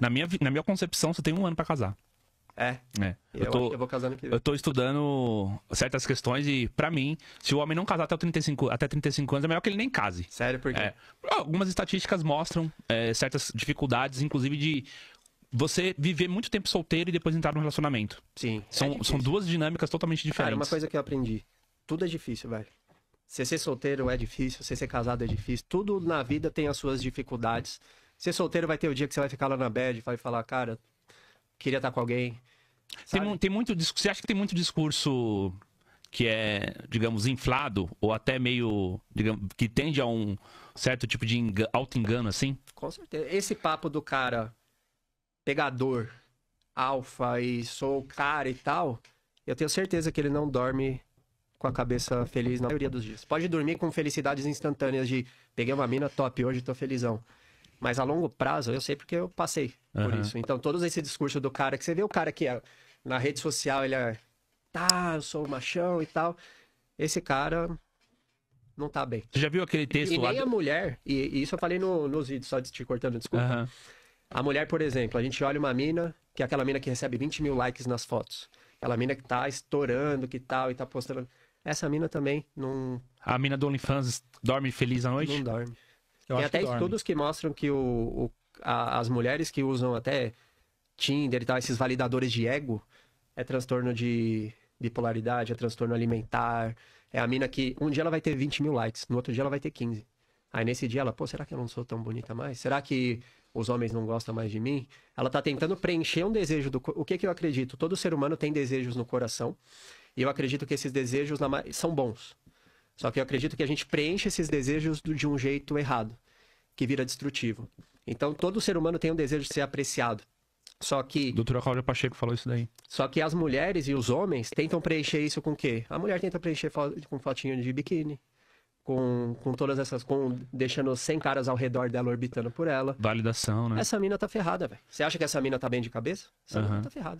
Na minha, na minha concepção, você tem um ano para casar. É. é. Eu, eu, tô, eu vou casar no que vem. Eu tô estudando certas questões e, para mim, se o homem não casar até, 35, até 35 anos, é melhor que ele nem case. Sério, por quê? É. Algumas estatísticas mostram é, certas dificuldades, inclusive de você viver muito tempo solteiro e depois entrar num relacionamento. Sim. São, é são duas dinâmicas totalmente diferentes. Cara, uma coisa que eu aprendi. Tudo é difícil, velho. Você ser solteiro é difícil, você ser casado é difícil. Tudo na vida tem as suas dificuldades. Ser solteiro vai ter o dia que você vai ficar lá na bed vai falar, cara, queria estar tá com alguém. Tem, tem muito discurso. Você acha que tem muito discurso que é, digamos, inflado, ou até meio, digamos, que tende a um certo tipo de auto-engano, assim? Com certeza. Esse papo do cara pegador, alfa e sou o cara e tal, eu tenho certeza que ele não dorme com a cabeça feliz na maioria dos dias. Pode dormir com felicidades instantâneas de peguei uma mina top, hoje tô felizão. Mas a longo prazo, eu sei porque eu passei uhum. por isso. Então, todos esse discurso do cara que você vê o cara que é, na rede social, ele é. Tá, eu sou machão e tal. Esse cara não tá bem. Você já viu aquele texto e, lá? E nem a mulher, e, e, isso eu falei no, nos vídeos, só te cortando, desculpa. Uhum. A mulher, por exemplo, a gente olha uma mina, que é aquela mina que recebe 20 mil likes nas fotos. Aquela mina que tá estourando, que tal, e tá postando. Essa mina também não. A mina do OnlyFans dorme feliz à noite? Não dorme. Eu Tem até que estudos que mostram que o, o a, as mulheres que usam até Tinder e tal, esses validadores de ego, é transtorno de bipolaridade, é transtorno alimentar. É a mina que um dia ela vai ter 20 mil likes, no outro dia ela vai ter 15. Aí nesse dia ela, pô, será que eu não sou tão bonita mais? Será que os homens não gostam mais de mim? Ela tá tentando preencher um desejo do. O que que eu acredito? Todo ser humano tem desejos no coração. E eu acredito que esses desejos na... são bons. Só que eu acredito que a gente preenche esses desejos de um jeito errado, que vira destrutivo. Então, todo ser humano tem um desejo de ser apreciado. Só que. Doutora Cláudia Pacheco falou isso daí. Só que as mulheres e os homens tentam preencher isso com o quê? A mulher tenta preencher com fotinho de biquíni. Com, com todas essas. Com, deixando 100 caras ao redor dela orbitando por ela. Validação, né? Essa mina tá ferrada, velho. Você acha que essa mina tá bem de cabeça? Essa uhum. mina tá ferrada.